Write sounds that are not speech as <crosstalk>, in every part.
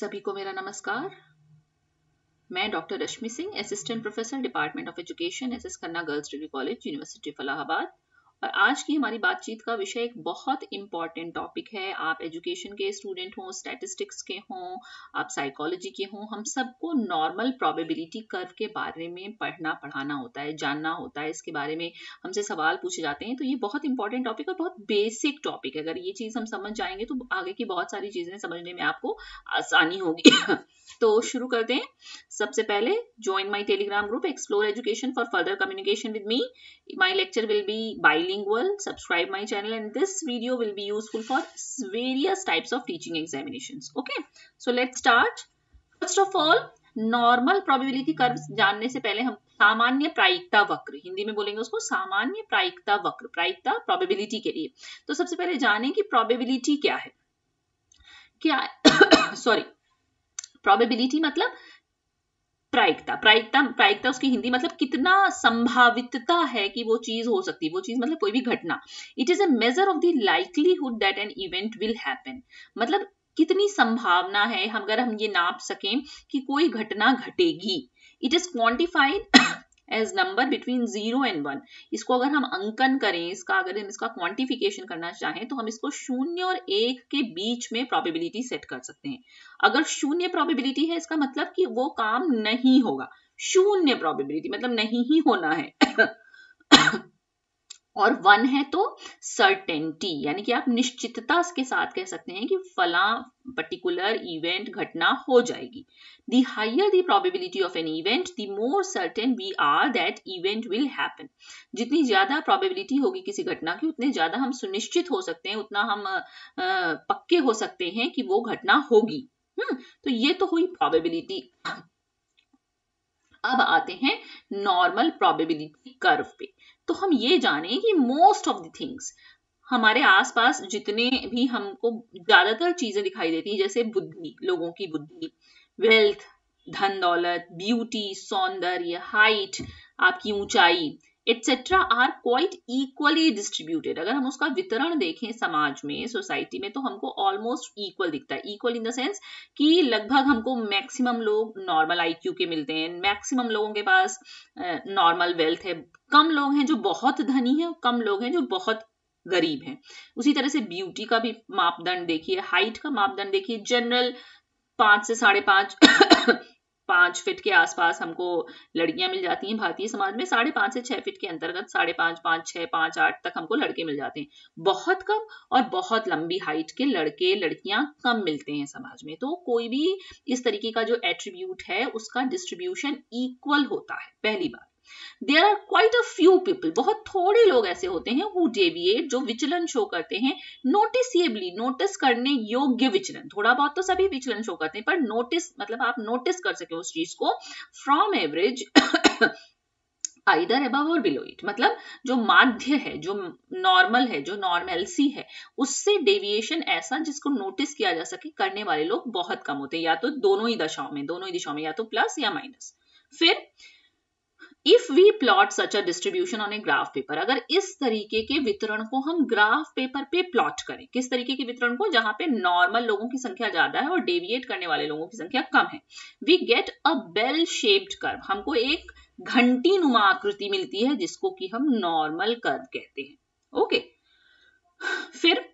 सभी को मेरा नमस्कार मैं doctor Rashmi Singh assistant professor department of education S S Khanna girls degree college university Falahabad और आज की हमारी बातचीत का विषय एक बहुत इम्पॉर्टेंट टॉपिक है आप एजुकेशन के स्टूडेंट हों स्टैटिस्टिक्स के हों आप साइकोलॉजी के हों हम सबको नॉर्मल प्रोबेबिलिटी कर्व के बारे में पढ़ना पढ़ाना होता है जानना होता है इसके बारे में हमसे सवाल पूछे जाते हैं तो ये बहुत इंपॉर्टेंट टॉपिक और बहुत बेसिक टॉपिक है अगर ये चीज़ हम समझ जाएंगे तो आगे की बहुत सारी चीज़ें समझने में आपको आसानी होगी तो शुरू करते हैं सबसे पहले join my Telegram group explore education for further communication with me my lecture will be bilingual subscribe my channel and this video will be useful for various types of teaching examination okay so let start first of all normal probability curve जानने से पहले हम सामान्य प्रायिकता वक्र हिंदी में बोलेंगे उसको सामान्य प्रायिकता वक्र प्रायिकता प्रोबेबिलिटी के लिए तो सबसे पहले जाने कि प्रोबेबिलिटी क्या है क्या सॉरी <coughs> प्रोबेबिलिटी मतलब प्रायिकता प्रायिकता प्रायिकता उसकी हिंदी मतलब कितना संभावितता है कि वो चीज हो सकती है वो चीज मतलब कोई भी घटना it is a measure of the likelihood that an event will happen मतलब कितनी संभावना है हम अगर हम ये नाप सकें कि कोई घटना घटेगी it is quantified as number between zero and one इसको अगर हम अंकन करें इसका अगर हम इसका क्वांटिफिकेशन करना चाहें तो हम इसको शून्य और एक के बीच में प्रॉबिबिलिटी सेट कर सकते हैं अगर शून्य प्रॉबिबिलिटी है इसका मतलब कि वो काम नहीं होगा शून्य प्रॉबिबिलिटी मतलब नहीं ही होना है और वन है तो सर्टेनिटी यानी कि आप निश्चितता के साथ कह सकते हैं कि फला पर्टिकुलर इवेंट घटना हो जाएगी the higher the probability of an event the more certain we are that event will happen जितनी ज्यादा प्रोबेबिलिटी होगी किसी घटना की उतने ज्यादा हम सुनिश्चित हो सकते हैं उतना हम पक्के हो सकते हैं कि वो घटना होगी हम्म तो ये तो हुई प्रोबेबिलिटी अब आते हैं नॉर्मल प्रोबेबिलिटी कर्व पे तो हम ये जाने कि मोस्ट ऑफ द थिंग्स हमारे आसपास जितने भी हमको ज्यादातर चीजें दिखाई देती हैं जैसे बुद्धि लोगों की बुद्धि वेल्थ धन दौलत ब्यूटी सौंदर्य हाइट आपकी ऊंचाई etcetera are quite equally distributed अगर हम उसका वितरण देखें समाज में सोसाइटी में तो हमको ऑलमोस्ट इक्वल दिखता है इक्वल इन द सेंस कि लगभग हमको मैक्सिमम लोग नॉर्मल आईक्यू के मिलते हैं मैक्सिमम लोगों के पास नॉर्मल uh, वेल्थ है कम लोग हैं जो बहुत धनी है कम लोग हैं जो बहुत गरीब हैं उसी तरह से ब्यूटी का भी मापदंड देखिए हाइट का मापदंड देखिए जनरल पांच से साढ़े पांच पाँच फिट के आसपास हमको लड़कियां मिल जाती हैं भारतीय समाज में साढ़े पाँच से छः फिट के अंतर्गत साढ़े पाँच पाँच छः पाँच आठ तक हमको लड़के मिल जाते हैं बहुत कम और बहुत लंबी हाइट के लड़के लड़कियां कम मिलते हैं समाज में तो कोई भी इस तरीके का जो एट्रीब्यूट है उसका डिस्ट्रीब्यूशन इक्वल होता है पहली बात there are quite a few people बहुत थोड़े लोग ऐसे होते हैं हु डेविएट जो विचलन शो करते हैं नोटिसबली नोटिस करने योग्य विचलन थोड़ा बहुत तो सभी विचलन शो करते हैं पर नोटिस मतलब आप नोटिस कर सके उस चीज को फ्रॉम एवरेज आइदर एबव और बिलो इट मतलब जो माध्य है जो नॉर्मल है जो नॉर्मल सी है उससे डेविएशन ऐसा जिसको नोटिस किया जा सके करने वाले लोग बहुत कम होते हैं या तो दोनों ही दशाओं में दोनों ही दिशाओं में या तो प्लस या माइनस फिर if we plot such a distribution on a graph paper अगर इस तरीके के वितरण को हम ग्राफ पेपर पे प्लॉट करें किस तरीके के वितरण को जहां पे नॉर्मल लोगों की संख्या ज्यादा है और डेविएट करने वाले लोगों की संख्या कम है we get a bell shaped curve हमको एक घंटी नुमा आकृति मिलती है जिसको कि हम नॉर्मल कर्व कहते हैं ओके okay. फिर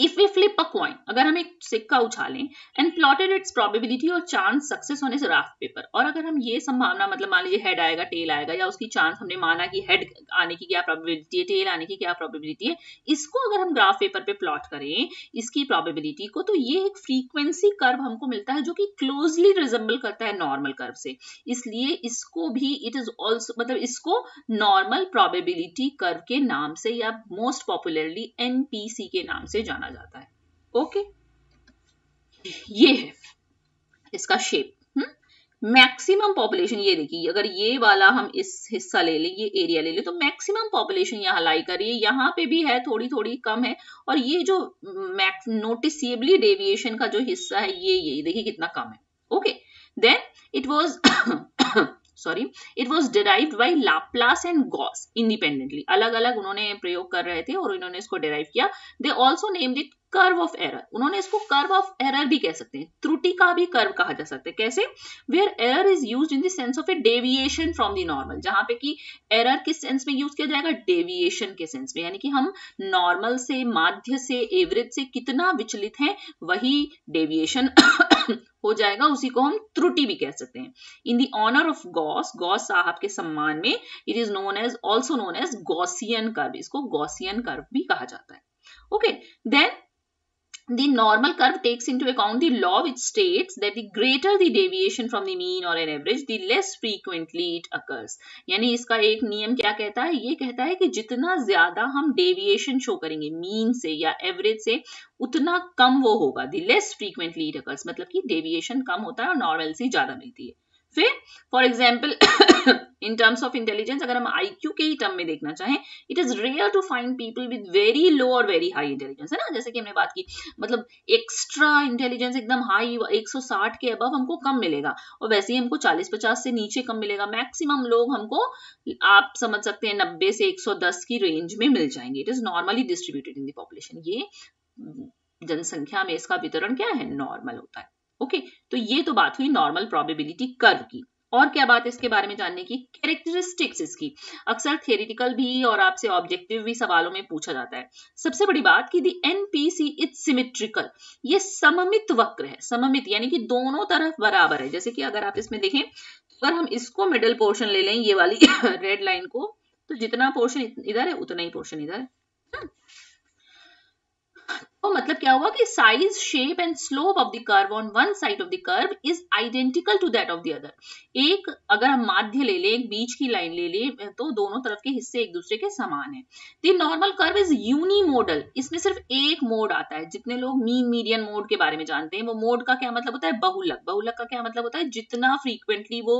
if we flip a coin अगर हम एक सिक्का उछालें एंड प्लॉटेड इट्स प्रोबेबिलिटी और चांस सक्सेस होने से राफ्ट पेपर और अगर हम ये संभावना मतलब मान लीजिए हेड आएगा टेल आएगा या उसकी चांस हमने माना कि हेड आने की क्या प्रोबेबिलिटी है टेल आने की क्या प्रोबेबिलिटी है इसको अगर हम ग्राफ पेपर पे प्लॉट करें इसकी प्रोबेबिलिटी को तो ये एक फ्रीक्वेंसी कर्व हमको मिलता है जो कि क्लोजली रिजेंबल करता है नॉर्मल कर्व से इसलिए इसको भी इट इज ऑल्सो मतलब इसको नॉर्मल प्रोबेबिलिटी कर्व के नाम से या मोस्ट पॉपुलरली एनपीसी के नाम से जाना माना जाता है ओके ये है इसका शेप मैक्सिमम पॉपुलेशन ये देखिए अगर ये वाला हम इस हिस्सा ले ले ये एरिया ले ले तो मैक्सिमम पॉपुलेशन यहाँ लाई करिए यहाँ पे भी है थोड़ी थोड़ी कम है और ये जो मैक्स नोटिसबली डेविएशन का जो हिस्सा है ये ये देखिए कितना कम है okay then it was sorry it was derived by Laplace and Gauss independently अलग अलग उन्होंने प्रयोग कर रहे थे और इन्होंने इसको डिराइव किया they also named it curve of error उन्होंने इसको कर्व ऑफ एरर भी कह सकते हैं त्रुटि का भी कर्व कहा जा सकता है कैसे where error is used in terms of a deviation from the normal जहां पे कि एरर किस सेंस में यूज किया जाएगा डेविएशन के सेंस में यानी कि हम नॉर्मल से माध्य से एवरेज से कितना विचलित है वही डेविएशन <coughs> हो जाएगा उसी को हम त्रुटि भी कह सकते हैं in the honour of Gauss Gauss साहब के सम्मान में it is known as also known as Gaussian curve इसको गॉसियन कर्व भी कहा जाता है okay then the normal curve takes into account the law which states that the greater the deviation from the mean or an average the less frequently it occurs yani iska ek niyam kya kehta hai ye kehta hai ki jitna zyada hum deviation show karenge mean se ya average se utna kam wo hoga the less frequently it occurs matlab ki deviation kam hota hai aur normal se zyada milti hai फिर for example in terms of intelligence अगर हम IQ ही term में देखना चाहें it is rare to find people with very low और very high intelligence है ना जैसे कि हमने बात की मतलब एक्स्ट्रा इंटेलिजेंस एकदम हाई 160 के अबव हमको कम मिलेगा और वैसे ही हमको 40-50 से नीचे कम मिलेगा मैक्सिमम लोग हमको आप समझ सकते हैं नब्बे से दस की रेंज में मिल जाएंगे it is normally distributed in the population ये जनसंख्या में इसका वितरण क्या है नॉर्मल होता है ओके तो ये तो बात हुई नॉर्मल प्रोबेबिलिटी कर्व की और क्या बात है इसके बारे में जानने की कैरेक्टरिस्टिक्स इसकी अक्सर थियोरिटिकल भी और आपसे ऑब्जेक्टिव भी सवालों में पूछा जाता है सबसे बड़ी बात कि दी एनपीसी इज सिमेट्रिकल ये सममित वक्र है सममित यानी कि दोनों तरफ बराबर है जैसे कि अगर आप इसमें देखें तो अगर हम इसको मिडल पोर्शन ले लें ये वाली रेड <coughs> लाइन को तो जितना पोर्शन इधर है उतना ही पोर्शन इधर है हम्म। तो मतलब क्या हुआ कि size shape and slope of the curve on one side of the curve is identical to that of the other एक अगर हम माध्य ले लें एक बीच की लाइन ले लें तो दोनों तरफ के हिस्से एक दूसरे के समान है the normal curve is unimodal इसमें सिर्फ एक मोड आता है जितने लोग मीन मीडियन मोड के बारे में जानते हैं वो मोड का क्या मतलब होता है बहुलक बहुलक का क्या मतलब होता है जितना फ्रीक्वेंटली वो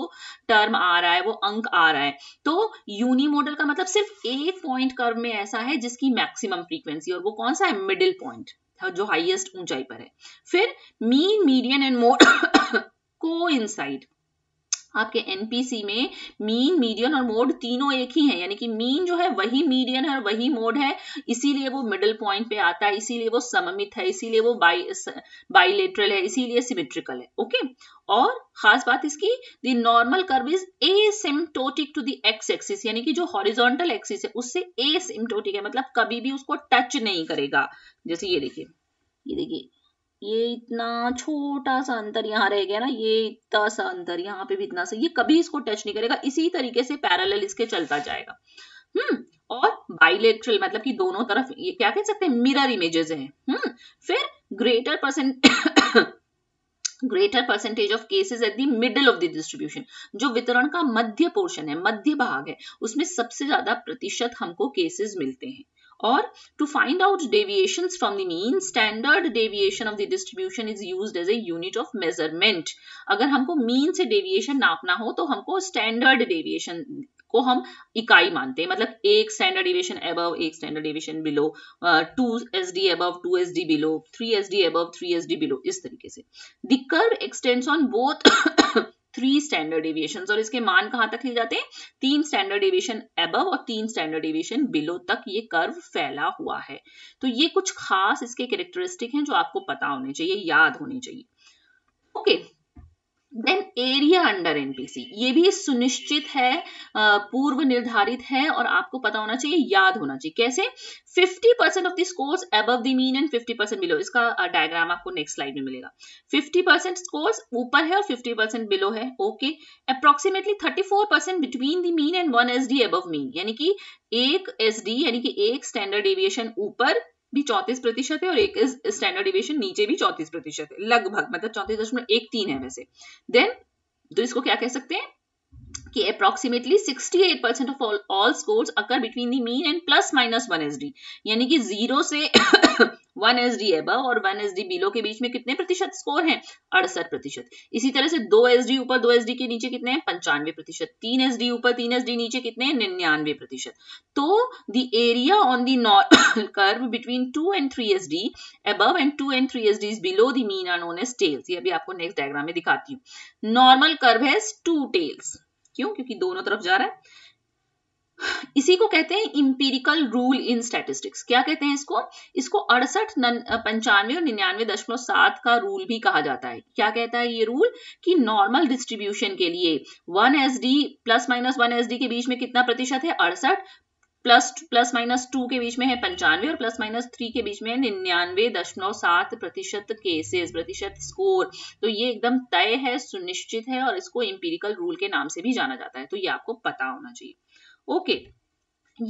टर्म आ रहा है वो अंक आ रहा है तो यूनिमोडल का मतलब सिर्फ एक पॉइंट कर्व में ऐसा है जिसकी मैक्सिमम फ्रीक्वेंसी और वो कौन सा है मिडिल पॉइंट जो हाईएस्ट ऊंचाई पर है फिर मीन मीडियन एंड मोड को इनसाइड आपके एनपीसी में मीन मीडियन और मोड तीनों एक ही हैं यानी कि मीन जो है वही मीडियन है और वही मोड है इसीलिए वो मिडिल पॉइंट पे आता है इसीलिए वो सममित है इसीलिए वो बाइलेटरल है इसीलिए सिमेट्रिकल है ओके और खास बात इसकी the normal curve is a asymptotic to the X axis यानी कि जो हॉरिजोंटल एक्सिस है उससे ए सिमटोटिक है मतलब कभी भी उसको टच नहीं करेगा जैसे ये देखिए ये देखिए ये इतना छोटा सा अंतर यहाँ रह गया ना ये इतना सा अंतर यहाँ पे भी इतना सा ये कभी इसको टच नहीं करेगा इसी तरीके से पैरेलल इसके चलता जाएगा हम्म और बाइलेक्ट्रल मतलब कि दोनों तरफ ये क्या कह सकते हैं मिरर इमेजेस हैं हम्म फिर greater percent greater percentage of cases at the middle of the distribution जो वितरण का मध्य पोर्शन है मध्य भाग है उसमें सबसे ज्यादा प्रतिशत हमको केसेस मिलते हैं और to find out deviation from the mean standard deviation of the distribution is use as a unit of measurement अगर हमको मीन से डेविएशन नापना हो तो हमको स्टैंडर्ड डेविएशन को हम इकाई मानते हैं मतलब एक स्टैंडर्ड डेविएशन अबव एक standard deviation below two S D above two S D below three S D above three S D below इस तरीके से the curve extends on both three standard deviation और इसके मान कहां तक ले जाते हैं तीन स्टैंडर्ड एवियशन एबव और तीन स्टैंडर्ड एवियशन बिलो तक ये कर्व फैला हुआ है तो ये कुछ खास इसके कैरेक्टरिस्टिक हैं जो आपको पता होने चाहिए याद होने चाहिए देन एरिया अंडर एनपीसी ये भी सुनिश्चित है पूर्व निर्धारित है और आपको पता होना चाहिए याद होना चाहिए कैसे 50% percent of the scores above the mean and 50% percent below इसका डायग्राम आपको नेक्स्ट स्लाइड में मिलेगा 50% परसेंट स्कोर्स ऊपर है और 50% परसेंट बिलो है okay approximately 34% percent between the mean and one S D above mean यानी कि एक एस यानी कि एक स्टैंडर्ड एविएशन ऊपर भी चौतीस प्रतिशत है और एक स्टैंडर्ड डिविएशन नीचे भी चौतीस प्रतिशत है लगभग मतलब चौतीस दशमलव एक तीन है वैसे देन तो इसको क्या कह सकते हैं कि approximately 68 percent of all all scores occur between the mean and plus minus one S D यानी कि जीरो से वन एस डी एबव और वन एस डी बिलो के बीच में कितने प्रतिशत स्कोर हैं अड़सठ प्रतिशत इसी तरह से दो एस डी ऊपर दो एस डी के नीचे कितने हैं पंचानवे प्रतिशत तीन एस डी ऊपर तीन एस डी नीचे कितने हैं निन्यानवे प्रतिशत तो the area on the normal curve between two and three S D above and two and three S D below the mean are known as tails ये अभी आपको नेक्स्ट डायग्राम में दिखाती हूँ नॉर्मल कर्व है टू टेल्स क्यों क्योंकि दोनों तरफ जा रहा है इसी को कहते हैं इंपीरिकल रूल इन स्टैटिस्टिक्स क्या कहते हैं इसको इसको अड़सठ पंचानवे और निन्यानवे दशमलव सात का रूल भी कहा जाता है क्या कहता है ये रूल कि नॉर्मल डिस्ट्रीब्यूशन के लिए one S D plus minus one S D के बीच में कितना प्रतिशत है अड़सठ प्लस प्लस माइनस टू के बीच में है पंचानवे और प्लस माइनस थ्री के बीच में है निन्यानवे दशमलव सात प्रतिशत केसेस प्रतिशत स्कोर तो ये एकदम तय है सुनिश्चित है और इसको इम्पीरिकल रूल के नाम से भी जाना जाता है तो ये आपको पता होना चाहिए ओके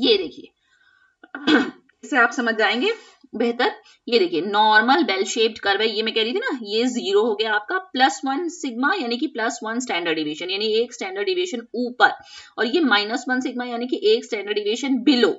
ये देखिए से आप समझ जाएंगे बेहतर ये देखिए नॉर्मल बेल शेप्ड कर्व है ये मैं कह रही थी ना ये जीरो हो गया आपका प्लस वन सिग्मा यानी कि प्लस वन स्टैंडर्ड डिविएशन यानी एक स्टैंडर्ड डिविएशन ऊपर और ये माइनस वन सिग्मा यानी कि एक स्टैंडर्ड डिविएशन बिलो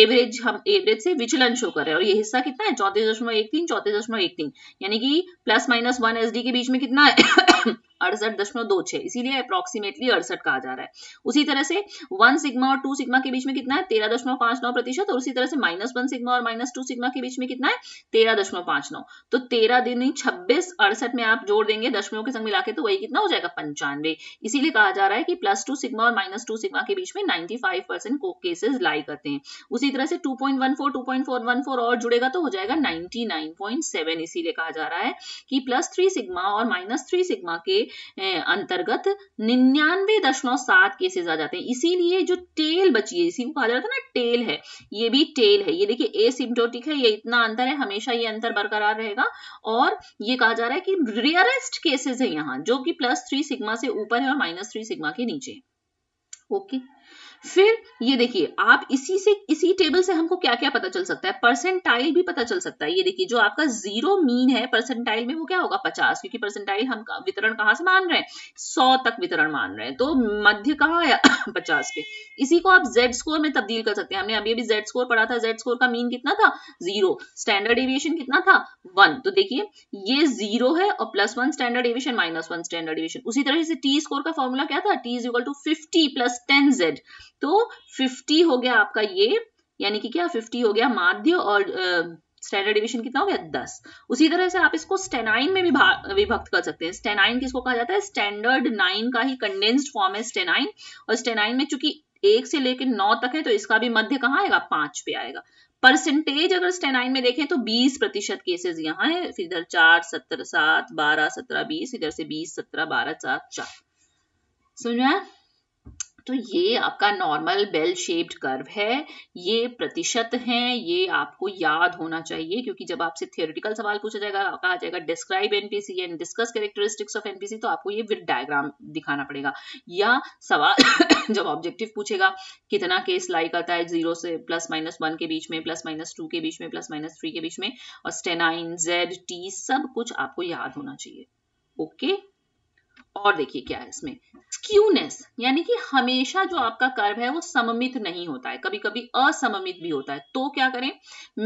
एवरेज हम एवरेज से विचलन शो कर रहे हैं और ये हिस्सा कितना है चौतीस दशमलव एक तीन चौंतीस दशमलव एक तीन यानी कि प्लस माइनस वन एस के बीच में कितना है अड़सठ दशमलव दो छः इसीलिए अप्रोक्सीमेटली अड़सठ कहा जा रहा है उसी तरह से वन सिग्मा और टू सिग्मा के बीच में कितना है तेरह दशमलव पांच नौ प्रतिशत और उसी तरह से माइनस वन सिग्मा और माइनस टू सिग्मा के बीच में कितना है तेरह दशमलव पांच नौ तो तेरह दिन छब्बीस अड़सठ में आप जोड़ देंगे दशमलव के संग मिला के तो वही कितना हो जाएगा पंचानवे इसीलिए कहा जा रहा है कि प्लस टू सिग्मा और माइनस टू सिग्मा के बीच में ninety five percent cases lie करते हैं उसी तरह से two point one four two point four one four और जुड़ेगा तो हो जाएगा नाइनटी नाइन पॉइंट सेवन इसीलिए कहा जा रहा है कि प्लस थ्री सिग्मा और माइनस थ्री सिग्मा के अंतर्गत निन्यानवे दशमलव सात केसेज आ जाते हैं इसीलिए जो टेल बची है इसी को कहा जाता है ना टेल है ये भी टेल है ये देखिए एसिम्टोटिक है ये इतना अंतर है हमेशा ये अंतर बरकरार रहेगा और ये कहा जा रहा है कि रेयरेस्ट केसेज है यहाँ जो कि प्लस थ्री सिग्मा से ऊपर है और माइनस थ्री सिग्मा के नीचे ओके okay. फिर ये देखिए आप इसी से इसी टेबल से हमको क्या क्या पता चल सकता है परसेंटाइल भी पता चल सकता है ये देखिए जो आपका जीरो मीन है परसेंटाइल में वो क्या होगा पचास क्योंकि परसेंटाइल हम वितरण कहाँ से मान रहे हैं सौ तक वितरण मान रहे हैं तो मध्य कहाँ आया <coughs> पचास पे इसी को आप जेड स्कोर में तब्दील कर सकते हैं हमने अभी अभी जेड स्कोर पढ़ा था जेड स्कोर का मीन कितना था जीरो स्टैंडर्ड एविएशन कितना था वन तो देखिए ये जीरो है और plus one standard deviation minus one standard deviation उसी तरह से टी स्कोर का फॉर्मूला क्या था T is equal to fifty plus ten Z तो 50 हो गया आपका ये यानी कि क्या 50 हो गया माध्य और स्टैंडर्ड डिवीजन कितना हो गया दस उसी तरह से आप इसको स्टेनाइन में विभक्त कर सकते हैं स्टेनाइन किसको कहा जाता है स्टैंडर्ड नाइन का ही कंडेंस्ड फॉर्म है स्टेनाइन और स्टेनाइन में चूंकि एक से लेकर नौ तक है तो इसका भी मध्य कहाँ आएगा पांच पे आएगा परसेंटेज अगर स्टेनाइन में देखें तो 20 प्रतिशत केसेज यहाँ है फिर इधर चार सत्रह सात बारह सत्रह बीस इधर से बीस सत्रह बारह सात चार समझ में तो ये आपका नॉर्मल बेल शेप्ड कर्व है ये प्रतिशत है ये आपको याद होना चाहिए क्योंकि जब आपसे थियोरिटिकल सवाल पूछा जाएगा आपका आ जाएगा describe NPC and discuss characteristics of NPC तो आपको ये विद डायग्राम दिखाना पड़ेगा या सवाल <coughs> जब ऑब्जेक्टिव पूछेगा कितना केस लाई करता है जीरो से प्लस माइनस वन के बीच में प्लस माइनस टू के बीच में प्लस माइनस थ्री के बीच में और स्टेनाइन जेड टी सब कुछ आपको याद होना चाहिए ओके okay? और देखिए क्या है इसमें स्क्यूनेस यानी कि हमेशा जो आपका कर्व है वो सममित नहीं होता है कभी कभी असममित भी होता है तो क्या करें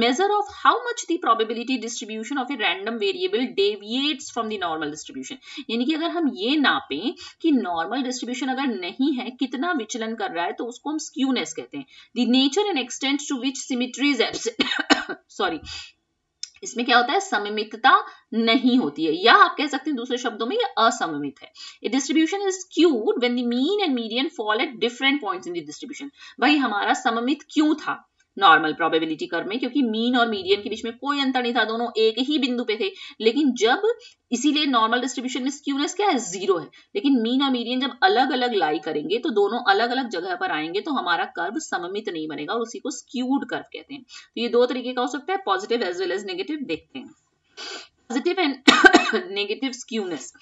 measure of how much the probability distribution of a random variable deviates from the normal distribution यानी कि अगर हम ये नापें कि नॉर्मल डिस्ट्रीब्यूशन अगर नहीं है कितना विचलन कर रहा है तो उसको हम स्क्यूनेस कहते हैं the nature and extent to which symmetries sorry इसमें क्या होता है सममितता नहीं होती है या आप कह सकते हैं दूसरे शब्दों में ये असममित है distribution is skewed when the mean and median fall at different points in the distribution भाई हमारा सममित क्यों था नॉर्मल प्रोबेबिलिटी कर में क्योंकि मीन और मीडियम के बीच में कोई अंतर नहीं था दोनों एक ही बिंदु पे थे लेकिन जब इसीलिए नॉर्मल डिस्ट्रीब्यूशन में स्क्यूनेस क्या है जीरो है लेकिन मीन और मीडियम जब अलग अलग लाई करेंगे तो दोनों अलग अलग जगह पर आएंगे तो हमारा कर्व सममित नहीं बनेगा और उसी को स्क्यूड कर्व कहते हैं तो ये दो तरीके का हो सकता है positive as well as negative देखते हैं पॉजिटिव एंड नेगेटिव स्क्यूनेस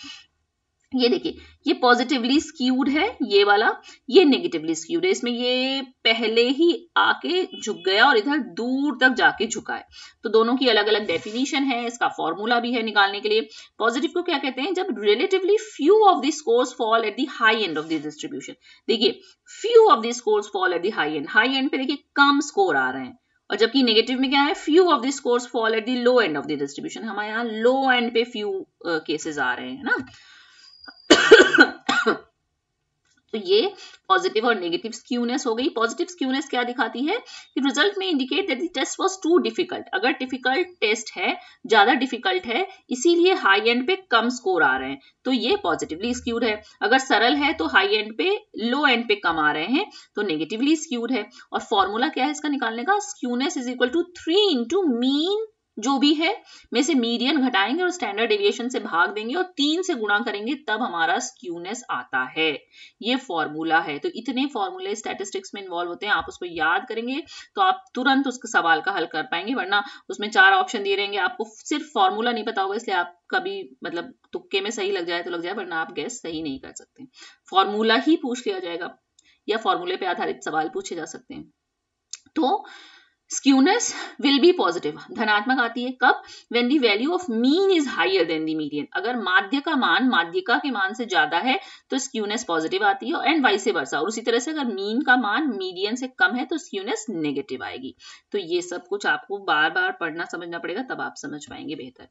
ये देखिए ये पॉजिटिवली स्क्यूड है ये वाला ये नेगेटिवली स्क्यूड है इसमें ये पहले ही आके झुक गया और इधर दूर तक जाके झुका है तो दोनों की अलग अलग डेफिनेशन है इसका फॉर्मूला भी है निकालने के लिए पॉजिटिव को क्या कहते हैं जब relatively few of these scores fall at the high end of this distribution देखिए few of these scores fall at the high end high end पे देखिए कम स्कोर आ रहे हैं और जबकि नेगेटिव में क्या है few of the scores fall at the low end of the distribution हमारे यहाँ लो एंड पे फ्यू केसेस आ रहे हैं ना तो ये पॉजिटिव और नेगेटिव स्क्यूनेस हो गई पॉजिटिव स्क्यूनेस क्या दिखाती है कि रिजल्ट में indicate that the test was too difficult अगर डिफिकल्ट टेस्ट है ज्यादा डिफिकल्ट है इसीलिए हाई एंड पे कम स्कोर आ रहे हैं तो ये पॉजिटिवली स्क्यूड है अगर सरल है तो हाई एंड पे लो एंड पे कम आ रहे हैं तो नेगेटिवली स्क्यूड है और फॉर्मूला क्या है इसका निकालने का skewness is equal to three into mean जो भी है में से मीडियन घटाएंगे और स्टैंडर्ड एविएशन से भाग देंगे और तीन से गुणा करेंगे तब हमारा स्क्यूनेस आता है ये फॉर्मूला है तो इतने फॉर्मूले स्टैटिस्टिक्स में इन्वॉल्व होते हैं आप उसको याद करेंगे तो आप तुरंत उसके सवाल का हल कर पाएंगे वरना उसमें चार ऑप्शन दिए रहेंगे आपको सिर्फ फॉर्मूला नहीं पता होगा इसलिए आप कभी मतलब तुक्के में सही लग जाए तो लग जाए वरना आप गैस सही नहीं कर सकते फॉर्मूला ही पूछ लिया जाएगा या फॉर्मूले पर आधारित सवाल पूछे जा सकते हैं तो स्क्यूनेस विल बी पॉजिटिव धनात्मक आती है कब when the value of mean is higher than the median अगर माध्य का मान माध्यिका के मान से ज्यादा है तो स्क्यूनेस पॉजिटिव आती है एंड वाइस वर्षा और उसी तरह से अगर मीन का मान मीडियन से कम है तो स्क्यूनेस नेगेटिव आएगी तो ये सब कुछ आपको बार बार पढ़ना समझना पड़ेगा तब आप समझ पाएंगे बेहतर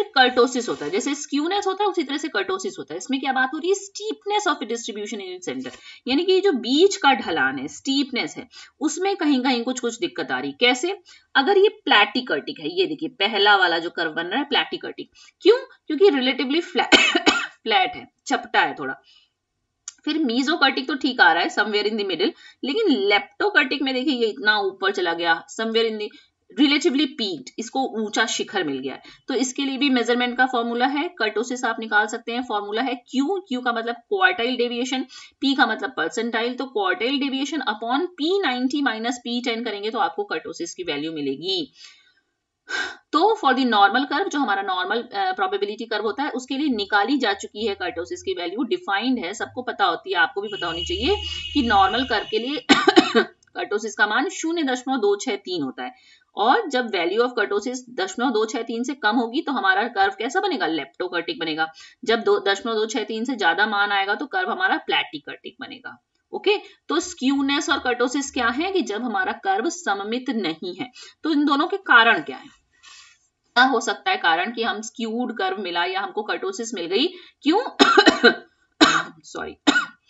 कर्टोसिस होता है जैसे स्क्यूनेस होता है उसी तरह से कर्टोसिस होता है इसमें क्या बात हो रही है steepness of distribution in centre यानी कि जो बीच का ढलान है स्टीपनेस है उसमें कहीं कहीं कुछ कुछ दिक्कत आ रही कैसे अगर ये प्लेटिकर्टिक है ये देखिए पहला वाला जो कर्व बन रहा है प्लेटिकर्टिक क्यों क्योंकि रिलेटिवली फ्लैट फ्लैट है चपटा है थोड़ा फिर मीजोकर्टिक तो ठीक आ रहा है समवेयर इन द मिडिल लेकिन लेप्टोकर्टिक में देखिए ये इतना ऊपर चला गया somewhere in the relatively peaked इसको ऊंचा शिखर मिल गया है तो इसके लिए भी मेजरमेंट का फॉर्मूला है कर्टोसिस आप निकाल सकते हैं फॉर्मूला है क्यू क्यू का मतलब क्वार्टाइल डेविएशन पी का मतलब परसेंटाइल तो quartile deviation upon P ninety minus P ten करेंगे तो आपको कर्टोसिस की वैल्यू मिलेगी तो फॉर दी नॉर्मल कर्व जो हमारा नॉर्मल प्रोबेबिलिटी कर्व होता है उसके लिए निकाली जा चुकी है कर्टोसिस की वैल्यू डिफाइंड है सबको पता होती है आपको भी पता होनी चाहिए कि नॉर्मल कर्व के लिए <coughs> कर्टोसिस का मान शून्य दशमलव दो छह तीन होता है और जब वैल्यू ऑफ कर्टोसिस दशमलव दो छह तीन से कम होगी तो हमारा कर्व कैसा बनेगा लेप्टोकर्टिक बनेगा जब दो दशमलव दो छह तीन से ज्यादा मान आएगा तो कर्व हमारा प्लेटिकर्टिक बनेगा ओके तो स्क्यूनेस और कर्टोसिस क्या है कि जब हमारा कर्व सममित नहीं है तो इन दोनों के कारण क्या है क्या हो सकता है कारण कि हम स्क्यूड कर्व मिला या हमको कर्टोसिस मिल गई क्यों सॉरी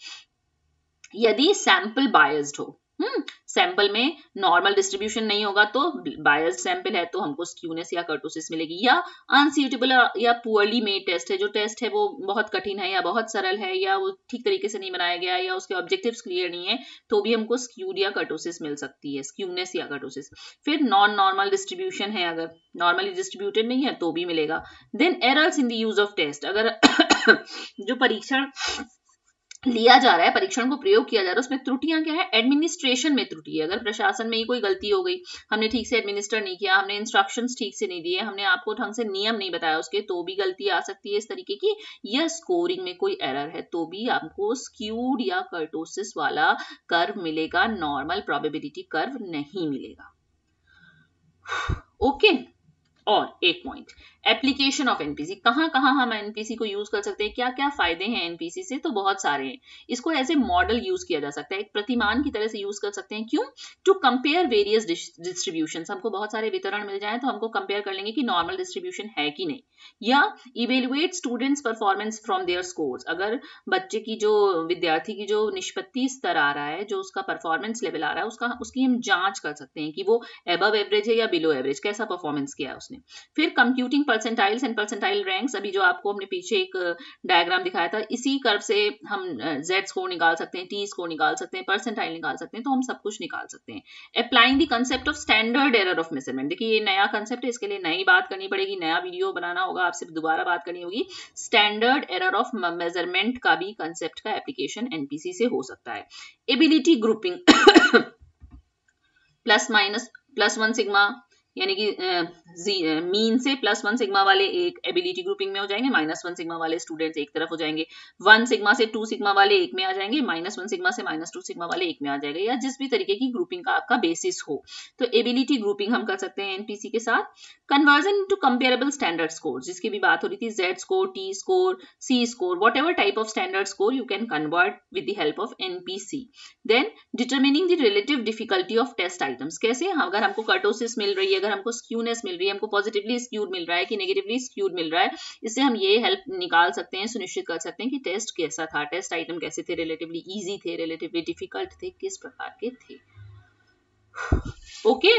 <coughs> <coughs> यदि सैंपल बायस्ड हो हम्म सैंपल में नॉर्मल डिस्ट्रीब्यूशन नहीं होगा तो बायस सैंपल है तो हमको स्क्यूनेस या कर्टोसिस मिलेगी या अनसीटेबल या पुअरली मेड टेस्ट है जो टेस्ट है वो बहुत कठिन है या बहुत सरल है या वो ठीक तरीके से नहीं बनाया गया या उसके ऑब्जेक्टिव क्लियर नहीं है तो भी हमको स्क्यूड या कर्टोसिस मिल सकती है स्क्यूनेस या कर्टोसिस फिर नॉन नॉर्मल डिस्ट्रीब्यूशन है अगर नॉर्मली डिस्ट्रीब्यूटेड नहीं है तो भी मिलेगा then errors in the use of test अगर <coughs> जो परीक्षण लिया जा रहा है परीक्षण को प्रयोग किया जा रहा है उसमें त्रुटियां क्या है एडमिनिस्ट्रेशन में त्रुटि है अगर प्रशासन में ही कोई गलती हो गई हमने ठीक से एडमिनिस्टर नहीं किया हमने इंस्ट्रक्शन ठीक से नहीं दिए हमने आपको ढंग से नियम नहीं बताया उसके तो भी गलती आ सकती है इस तरीके की या स्कोरिंग में कोई एरर है तो भी आपको स्क्यूड या कर्टोसिस वाला कर्व मिलेगा नॉर्मल प्रॉबेबिलिटी कर्व नहीं मिलेगा ओके okay. और एक पॉइंट एप्लीकेशन ऑफ एनपीसी कहाँ कहाँ हम एनपीसी को यूज कर सकते हैं क्या क्या फायदे हैं एनपीसी से तो बहुत सारे हैं इसको एज ए मॉडल यूज किया जा सकता है एक प्रतिमान की तरह से यूज कर सकते हैं क्यों टू कंपेयर वेरियस डिस्ट्रीब्यूशन हमको बहुत सारे वितरण मिल जाए तो हमको कंपेयर कर लेंगे कि नॉर्मल डिस्ट्रीब्यूशन है कि नहीं या evaluate students performance from their scores अगर बच्चे की जो विद्यार्थी की जो निष्पत्ति स्तर आ रहा है जो उसका परफॉर्मेंस लेवल आ रहा है उसका उसकी हम जांच कर सकते हैं कि वो एबव एवरेज है या बिलो एवरेज कैसा परफॉर्मेंस किया है उसने फिर computing percentiles and percentile ranks अभी जो आपको हमने पीछे एक डायग्राम दिखाया था इसी कर्व से हम जेड स्कोर निकाल सकते हैं टी स्कोर निकाल सकते हैं परसेंटाइल निकाल सकते हैं तो हम सब कुछ निकाल सकते हैं applying the concept of standard error of measurement देखिए ये नया कंसेप्ट है इसके लिए नई बात करनी पड़ेगी नया वीडियो बनाना होगा आपसे दोबारा बात करनी होगी स्टैंडर्ड एरर ऑफ मेजरमेंट का भी कंसेप्ट का एप्लीकेशन एनपीसी से हो सकता है ability grouping plus minus plus one sigma यानी कि मीन से प्लस वन सिग्मा वाले एक एबिलिटी ग्रुपिंग में हो जाएंगे माइनस वन सिग्मा वाले स्टूडेंट्स एक तरफ हो जाएंगे वन सिग्मा से टू सिग्मा वाले एक में आ जाएंगे माइनस वन सिग्मा से माइनस टू सिग्मा वाले एक में आ जाएगा या जिस भी तरीके की ग्रुपिंग का आपका बेसिस हो तो एबिलिटी ग्रुपिंग हम कर सकते हैं एनपीसी के साथ conversion to comparable standard score जिसकी भी बात हो रही थी Z score T score C score whatever type of standard score you can convert with the help of NPC then determining the relative difficulty of test items कैसे अगर हमको kurtosis मिल रही है अगर हमको स्क्यूनेस मिल रही है हमको पॉजिटिवली स्क्यूड मिल रहा है कि नेगेटिवली स्क्यूड मिल रहा है इससे हम ये हेल्प निकाल सकते हैं सुनिश्चित कर सकते हैं कि टेस्ट कैसा था टेस्ट आइटम कैसे थे रिलेटिवली ईजी थे रिलेटिवली डिफिकल्ट थे किस प्रकार के थे ओके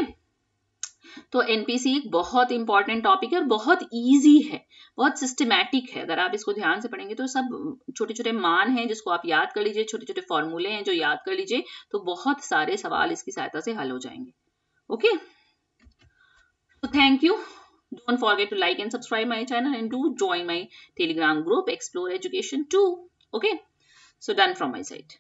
तो एनपीसी एक बहुत इंपॉर्टेंट टॉपिक है और बहुत इजी है बहुत सिस्टमैटिक है अगर आप इसको ध्यान से पढ़ेंगे तो सब छोटे छोटे मान हैं जिसको आप याद कर लीजिए छोटे छोटे फॉर्मूले हैं जो याद कर लीजिए तो बहुत सारे सवाल इसकी सहायता से हल हो जाएंगे okay okay? So thank you. Don't forget to like and subscribe my channel and do join my telegram group explore education too. Okay. So done from my side.